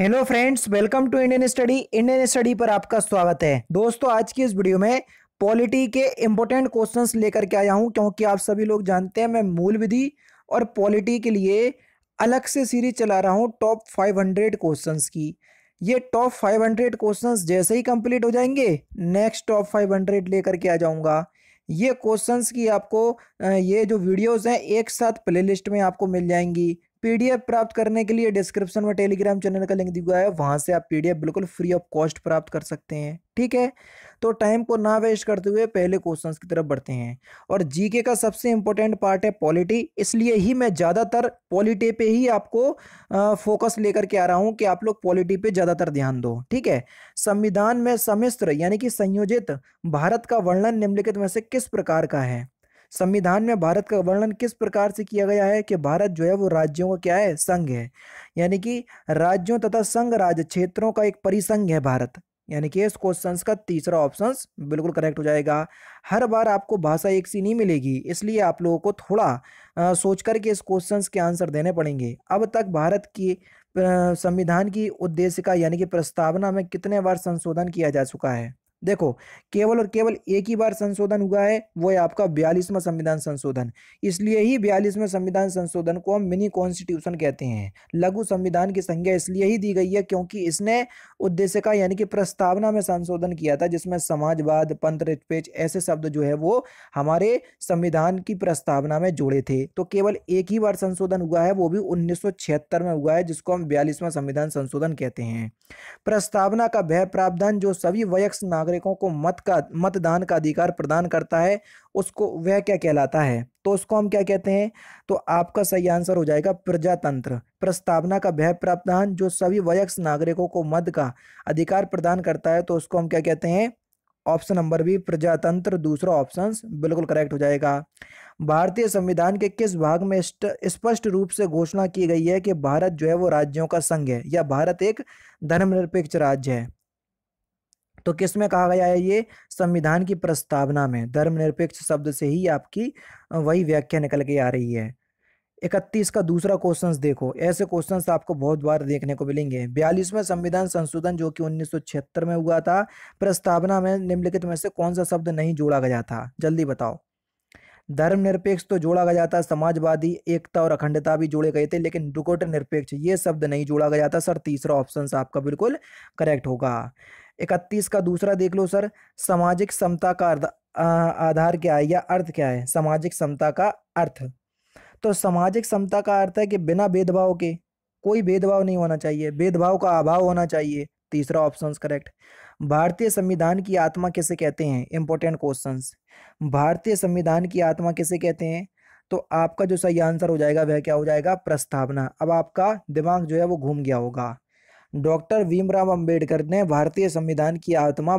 hello friends welcome to Indian study Indian study पर आपका स्वागत है दोस्तों आज की इस वीडियो में पॉलिटी के इंपॉर्टेंट क्वेश्चंस लेकर के आया हूं क्योंकि आप सभी लोग जानते हैं मैं मूल विधि और पॉलिटी के लिए अलग से सीरीज चला रहा हूं टॉप 500 क्वेश्चंस की ये टॉप 500 क्वेश्चंस जैसे ही कंप्लीट हो जाएंगे नेक्स्ट टॉप हंड्रेड लेकर के आ जाऊँगा ये क्वेश्चंस की आपको ये जो वीडियोस हैं एक साथ प्लेलिस्ट में आपको मिल जाएंगी पीडीएफ प्राप्त करने के लिए डिस्क्रिप्शन में टेलीग्राम चैनल का लिंक दिया है वहाँ से आप पीडीएफ बिल्कुल फ्री ऑफ कॉस्ट प्राप्त कर सकते हैं ठीक है तो टाइम को ना वेस्ट करते हुए पहले क्वेश्चन की तरफ बढ़ते हैं और जीके का सबसे इम्पोर्टेंट पार्ट है पॉलिटी इसलिए ही मैं ज़्यादातर पॉलिटी पे ही आपको आ, फोकस लेकर के आ रहा हूँ कि आप लोग पॉलिटी पे ज़्यादातर ध्यान दो ठीक है संविधान में समिश्र यानी कि संयोजित भारत का वर्णन निम्नलिखित में से किस प्रकार का है संविधान में भारत का वर्णन किस प्रकार से किया गया है कि भारत जो है वो राज्यों का क्या है संघ है यानी कि राज्यों तथा संघ राज्य क्षेत्रों का एक परिसंघ है भारत यानी कि इस क्वेश्चन का तीसरा ऑप्शन बिल्कुल करेक्ट हो जाएगा हर बार आपको भाषा एक सी नहीं मिलेगी इसलिए आप लोगों को थोड़ा सोच करके इस क्वेश्चन के आंसर देने पड़ेंगे अब तक भारत की संविधान की उद्देश्य का यानी कि प्रस्तावना में कितने बार संशोधन किया जा चुका है देखो केवल और केवल एक ही बार संशोधन हुआ है वो है आपका बयालीसवां संविधान संशोधन इसलिए ही बयालीसवें संविधान संशोधन को हम मिनी कॉन्स्टिट्यूशन कहते हैं लघु संविधान की संज्ञा इसलिए ही दी गई है क्योंकि इसने उद्देश्य का यानी कि प्रस्तावना में संशोधन किया था जिसमें समाजवाद पंथ ऐसे शब्द जो है वो हमारे संविधान की प्रस्तावना में जुड़े थे तो केवल एक ही बार संशोधन हुआ है वो भी उन्नीस में हुआ है जिसको हम बयालीसवां संविधान संशोधन कहते हैं प्रस्तावना का वह प्रावधान जो सभी वयस्क नागरिकों को मत का मतदान का अधिकार प्रदान करता है उसको वह क्या कहलाता है तो उसको हम क्या कहते हैं तो आपका सही आंसर हो जाएगा प्रजातंत्र प्रस्तावना का वह प्रावधान जो सभी वयस्क नागरिकों को मत का अधिकार प्रदान करता है तो उसको हम क्या कहते हैं ऑप्शन नंबर बी प्रजातंत्र दूसरा ऑप्शन बिल्कुल करेक्ट हो जाएगा भारतीय संविधान के किस भाग में स्पष्ट रूप से घोषणा की गई है कि भारत जो है वो राज्यों का संघ है या भारत एक धर्मनिरपेक्ष राज्य है तो किस में कहा गया है ये संविधान की प्रस्तावना में धर्मनिरपेक्ष शब्द से ही आपकी वही व्याख्या निकल के आ रही है इकतीस का दूसरा क्वेश्चन देखो ऐसे क्वेश्चन आपको बहुत बार देखने को मिलेंगे बयालीसवें संविधान संशोधन जो कि 1976 में हुआ था प्रस्तावना में निम्नलिखित में से कौन सा शब्द नहीं जोड़ा गया था जल्दी बताओ धर्मनिरपेक्ष तो जोड़ा गया जाता समाजवादी एकता और अखंडता भी जोड़े गए थे लेकिन डुकोट निरपेक्ष ये शब्द नहीं जोड़ा गया था सर तीसरा ऑप्शन आपका बिल्कुल करेक्ट होगा इकतीस का दूसरा देख लो सर सामाजिक समता का आधार क्या है या अर्थ क्या है सामाजिक समता का अर्थ तो सामाजिक समता का अर्थ है कि बिना भेदभाव के कोई भेदभाव नहीं होना चाहिए भेदभाव का अभाव होना चाहिए तीसरा ऑप्शन करेक्ट भारतीय संविधान की आत्मा किसे कहते हैं इंपॉर्टेंट क्वेश्चन भारतीय संविधान की आत्मा किसे कहते हैं तो आपका जो सही आंसर हो जाएगा वह क्या हो जाएगा प्रस्तावना अब आपका दिमाग जो है वो घूम गया होगा डॉक्टर भीमराव अंबेडकर ने भारतीय संविधान की आत्मा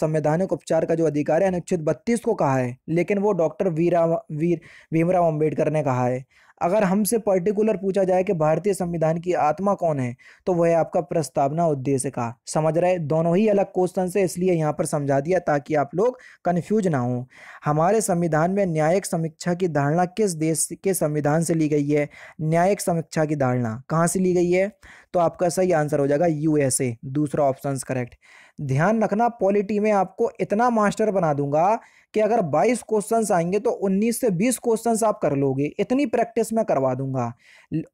संवैधानिक उपचार का जो अधिकार है अनुच्छेद बत्तीस को कहा है लेकिन वो डॉक्टर वीरा वीर भीमराव अंबेडकर ने कहा है अगर हमसे पर्टिकुलर पूछा जाए कि भारतीय संविधान की आत्मा कौन है तो वह है आपका प्रस्तावना उद्देश्य का समझ रहे दोनों ही अलग क्वेश्चन है इसलिए यहाँ पर समझा दिया ताकि आप लोग कन्फ्यूज ना हों हमारे संविधान में न्यायिक समीक्षा की धारणा किस देश के संविधान से ली गई है न्यायिक समीक्षा की धारणा कहाँ से ली गई है तो आपका सही आंसर हो जाएगा यूएसए दूसरा ऑप्शन करेक्ट ध्यान रखना पॉलिटी में आपको इतना मास्टर बना दूंगा कि अगर 22 क्वेश्चंस आएंगे तो 19 से 20 क्वेश्चंस आप कर लोगे इतनी प्रैक्टिस मैं करवा दूंगा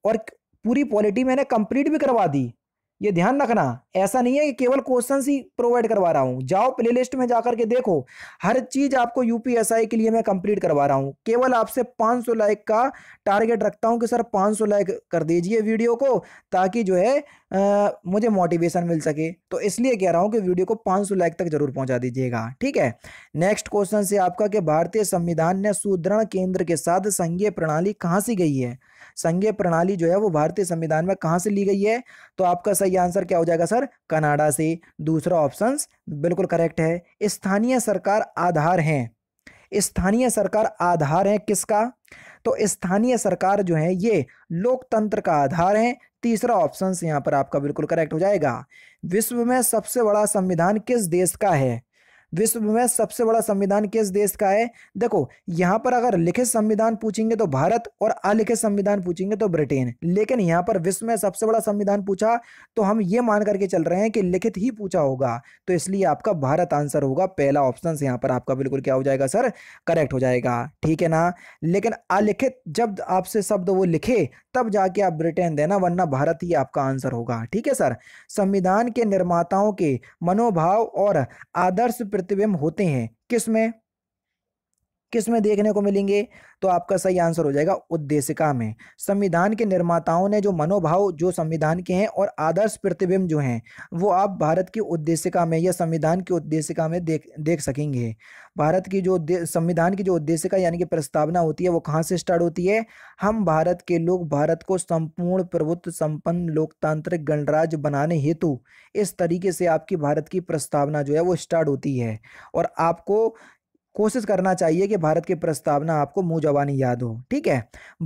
और पूरी पॉलिटी मैंने कंप्लीट भी करवा दी ये ध्यान रखना ऐसा नहीं है कि केवल क्वेश्चन ही प्रोवाइड करवा रहा हूँ जाओ प्लेलिस्ट में जाकर के देखो हर चीज आपको यूपीएसआई के लिए मैं कंप्लीट करवा रहा हूँ केवल आपसे 500 लाइक का टारगेट रखता हूँ कि सर 500 लाइक कर दीजिए वीडियो को ताकि जो है आ, मुझे मोटिवेशन मिल सके तो इसलिए कह रहा हूँ कि वीडियो को 500 लाइक तक जरूर पहुँचा दीजिएगा ठीक है नेक्स्ट क्वेश्चन से आपका कि भारतीय संविधान ने सुदृढ़ केंद्र के साथ संघीय प्रणाली कहाँ सी गई है संघीय प्रणाली जो है वो भारतीय संविधान में कहाँ से ली गई है तो आपका सही आंसर क्या हो जाएगा सर कनाडा से दूसरा ऑप्शन बिल्कुल करेक्ट है स्थानीय सरकार आधार हैं स्थानीय सरकार आधार है किसका तो स्थानीय सरकार जो है ये लोकतंत्र का आधार है तीसरा ऑप्शन यहां पर आपका बिल्कुल करेक्ट हो जाएगा विश्व में सबसे बड़ा संविधान किस देश का है विश्व में सबसे बड़ा संविधान किस देश का है देखो यहाँ पर अगर लिखित संविधान पूछेंगे तो भारत और अलिखित संविधान पूछेंगे तो ब्रिटेन लेकिन यहाँ पर विश्व में सबसे बड़ा संविधान पूछा तो हम ये मान करके चल रहे हैं कि लिखित ही पूछा होगा तो इसलिए आपका भारत आंसर होगा पहला ऑप्शन यहाँ पर आपका बिल्कुल क्या हो जाएगा सर करेक्ट हो जाएगा ठीक है ना लेकिन अलिखित जब आपसे शब्द वो लिखे तब जाके आप ब्रिटेन देना वरना भारत ही आपका आंसर होगा ठीक है सर संविधान के निर्माताओं के मनोभाव और आदर्श प्रतिबिंब होते हैं किसमें किस में देखने को मिलेंगे तो आपका सही आंसर हो जाएगा उद्देशिका में संविधान के निर्माताओं ने जो मनोभाव जो संविधान के हैं और आदर्श प्रतिबिंब जो हैं वो आप भारत की उद्देशिका में या संविधान की उद्देशिका में देख देख सकेंगे भारत की जो संविधान की जो उद्देशिका यानी कि प्रस्तावना होती है वो कहाँ से स्टार्ट होती है हम भारत के लोग भारत को संपूर्ण प्रभुत्व संपन्न लोकतांत्रिक गणराज्य बनाने हेतु इस तरीके से आपकी भारत की प्रस्तावना जो है वो स्टार्ट होती है और आपको कोशिश करना चाहिए कि भारत की प्रस्तावना आपको मुंह जबानी याद हो ठीक है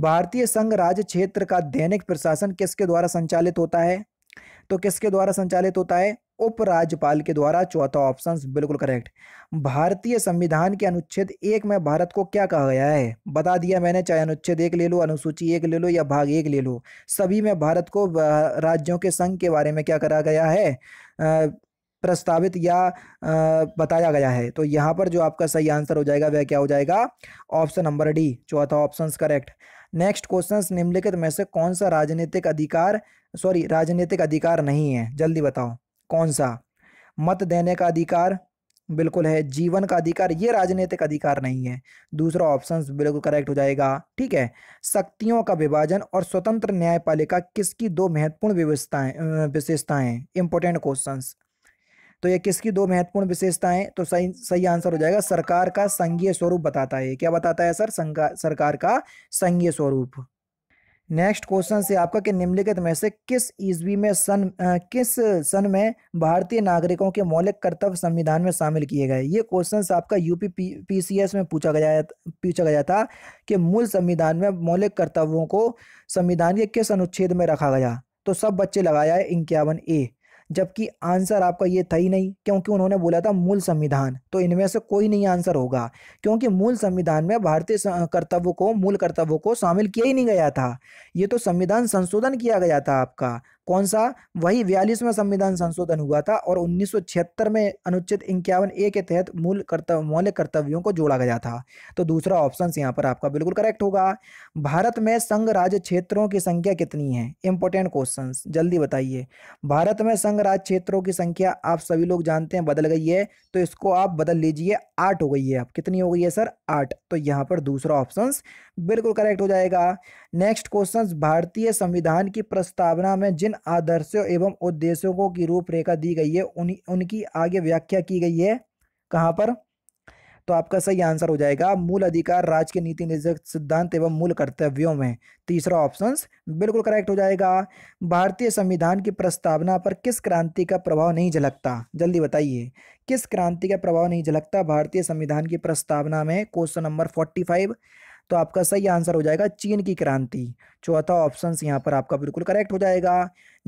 भारतीय संघ राज्य क्षेत्र का दैनिक प्रशासन किसके द्वारा संचालित होता है तो किसके द्वारा संचालित होता है उपराज्यपाल के द्वारा चौथा ऑप्शन बिल्कुल करेक्ट भारतीय संविधान के अनुच्छेद एक में भारत को क्या कहा गया है बता दिया मैंने चाहे अनुच्छेद एक ले लो अनुसूची एक ले लो या भाग एक ले लो सभी में भारत को राज्यों के संघ के बारे में क्या करा गया है प्रस्तावित या बताया गया है तो यहाँ पर जो आपका सही आंसर हो जाएगा वह क्या हो जाएगा ऑप्शन नंबर डी चौथा ऑप्शन करेक्ट नेक्स्ट क्वेश्चन निम्नलिखित में से कौन सा राजनीतिक अधिकार सॉरी राजनीतिक अधिकार नहीं है जल्दी बताओ कौन सा मत देने का अधिकार बिल्कुल है जीवन का अधिकार ये राजनीतिक अधिकार नहीं है दूसरा ऑप्शन बिल्कुल करेक्ट हो जाएगा ठीक है शक्तियों का विभाजन और स्वतंत्र न्यायपालिका किसकी दो महत्वपूर्ण विशेषताएं विशेषताएं इंपॉर्टेंट क्वेश्चंस तो ये किसकी दो महत्वपूर्ण विशेषताएं तो सही सही आंसर हो जाएगा सरकार का संघीय स्वरूप बताता है क्या बताता है सर सरकार का संघीय स्वरूप नेक्स्ट क्वेश्चन से आपका कि निम्नलिखित में से किस ईस्वी में सन आ, किस सन में भारतीय नागरिकों के मौलिक कर्तव्य संविधान में शामिल किए गए ये क्वेश्चन आपका यूपी पी पी में पूछा गया पूछा गया था कि मूल संविधान में मौलिक कर्तव्यों को संविधान के किस अनुच्छेद में रखा गया तो सब बच्चे लगाया है इक्यावन ए जबकि आंसर आपका ये था ही नहीं क्योंकि उन्होंने बोला था मूल संविधान तो इनमें से कोई नहीं आंसर होगा क्योंकि मूल संविधान में भारतीय कर्तव्यों को मूल कर्तव्यों को शामिल किया ही नहीं गया था ये तो संविधान संशोधन किया गया था आपका कौन सा वही बयालीसवें संविधान संशोधन हुआ था और 1976 में अनुच्छेद इक्यावन ए के तहत मूल कर्तव्य मौलिक कर्तव्यों को जोड़ा गया था तो दूसरा ऑप्शन यहाँ पर आपका बिल्कुल करेक्ट होगा भारत में संघ राज्य क्षेत्रों की संख्या कितनी है इंपॉर्टेंट क्वेश्चन जल्दी बताइए भारत में संघ राज्य क्षेत्रों की संख्या आप सभी लोग जानते हैं बदल गई है तो इसको आप बदल लीजिए आठ हो गई है आप कितनी हो गई है सर आठ तो यहाँ पर दूसरा ऑप्शन बिल्कुल करेक्ट हो जाएगा नेक्स्ट क्वेश्चन भारतीय संविधान की प्रस्तावना में जिन आदर्शों एवं उद्देश्यों को की रूपरेखा दी गई है उन उनकी आगे व्याख्या की गई है कहाँ पर तो आपका सही आंसर हो जाएगा मूल अधिकार राज्य के नीति निर्देशक सिद्धांत एवं मूल कर्तव्यों में तीसरा ऑप्शन बिल्कुल करेक्ट हो जाएगा भारतीय संविधान की प्रस्तावना पर किस क्रांति का प्रभाव नहीं झलकता जल्दी बताइए किस क्रांति का प्रभाव नहीं झलकता भारतीय संविधान की प्रस्तावना में क्वेश्चन नंबर फोर्टी फाइव तो आपका सही आंसर हो जाएगा चीन की क्रांति चौथा ऑप्शन यहाँ पर आपका बिल्कुल करेक्ट हो जाएगा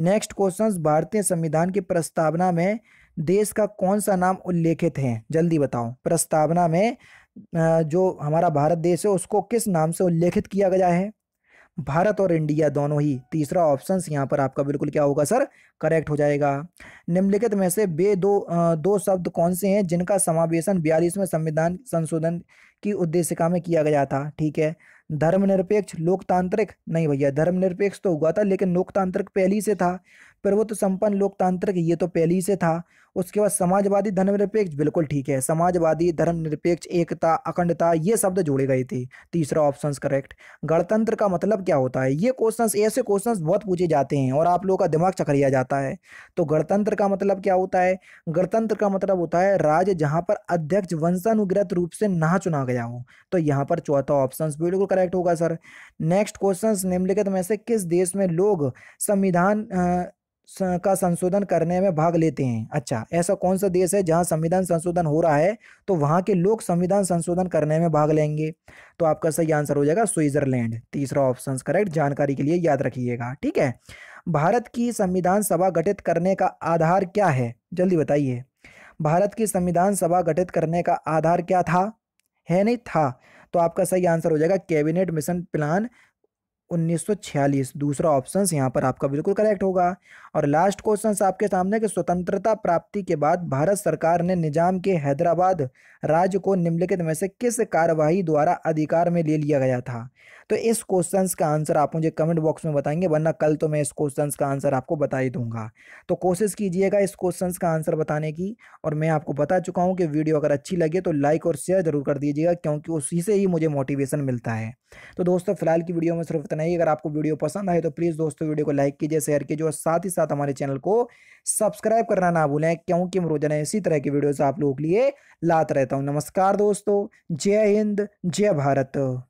नेक्स्ट क्वेश्चन भारतीय संविधान की प्रस्तावना में देश का कौन सा नाम उल्लेखित है जल्दी बताओ प्रस्तावना में जो हमारा भारत देश है उसको किस नाम से उल्लेखित किया गया है भारत और इंडिया दोनों ही तीसरा ऑप्शन यहाँ पर आपका बिल्कुल क्या होगा सर करेक्ट हो जाएगा निम्नलिखित में से बे दो दो शब्द कौन से हैं जिनका समावेशन बयालीसवें संविधान संशोधन की उद्देशिका में किया गया था ठीक है धर्मनिरपेक्ष लोकतांत्रिक नहीं भैया धर्मनिरपेक्ष तो हुआ था लेकिन लोकतांत्रिक पहली से था प्रभुत्व तो संपन्न लोकतांत्रिक ये तो पहले ही से था उसके बाद समाजवादी धर्मनिरपेक्ष बिल्कुल ठीक है समाजवादी धर्मनिरपेक्ष एकता अखंडता ये शब्द जोड़े गए थे तीसरा ऑप्शन करेक्ट गणतंत्र का मतलब क्या होता है ये क्वेश्चन ऐसे क्वेश्चन बहुत पूछे जाते हैं और आप लोगों का दिमाग चकरिया जाता है तो गणतंत्र का मतलब क्या होता है गणतंत्र का मतलब होता है राज्य जहाँ पर अध्यक्ष वंशानुग्रत रूप से ना चुना गया हो तो यहाँ पर चौथा ऑप्शन बिल्कुल करेक्ट होगा सर नेक्स्ट क्वेश्चन निम्नलिखित में से किस देश में लोग संविधान का संशोधन करने में भाग लेते हैं अच्छा ऐसा कौन सा देश है जहां संविधान संशोधन हो रहा है तो वहां के लोग संविधान संशोधन करने में भाग लेंगे तो आपका सही आंसर हो जाएगा स्विट्जरलैंड तीसरा ऑप्शन करेक्ट जानकारी के लिए याद रखिएगा ठीक है भारत की संविधान सभा गठित करने का आधार क्या है जल्दी बताइए भारत की संविधान सभा गठित करने का आधार क्या था है नहीं था तो आपका सही आंसर हो जाएगा कैबिनेट मिशन प्लान 1946 दूसरा ऑप्शन यहाँ पर आपका बिल्कुल करेक्ट होगा और लास्ट क्वेश्चन आपके सामने कि स्वतंत्रता प्राप्ति के बाद भारत सरकार ने निजाम के हैदराबाद राज्य को निम्नलिखित में से किस कार्यवाही द्वारा अधिकार में ले लिया गया था तो इस क्वेश्चन का आंसर आप मुझे कमेंट बॉक्स में बताएंगे वरना कल तो मैं इस क्वेश्चन का आंसर आपको बता ही दूंगा तो कोशिश कीजिएगा इस क्वेश्चन का आंसर बताने की और मैं आपको बता चुका हूँ कि वीडियो अगर अच्छी लगे तो लाइक और शेयर जरूर कर दीजिएगा क्योंकि उसी से ही मुझे मोटिवेशन मिलता है तो दोस्तों फिलहाल की वीडियो में सिर्फ इतना ही अगर आपको वीडियो पसंद आए तो प्लीज़ दोस्तों वीडियो को लाइक कीजिए शेयर कीजिए और साथ ही साथ हमारे चैनल को सब्सक्राइब करना ना भूलें क्योंकि हम रोजाना इसी तरह की वीडियोज आप लोगों के लिए लात रहता हूँ नमस्कार दोस्तों जय हिंद जय भारत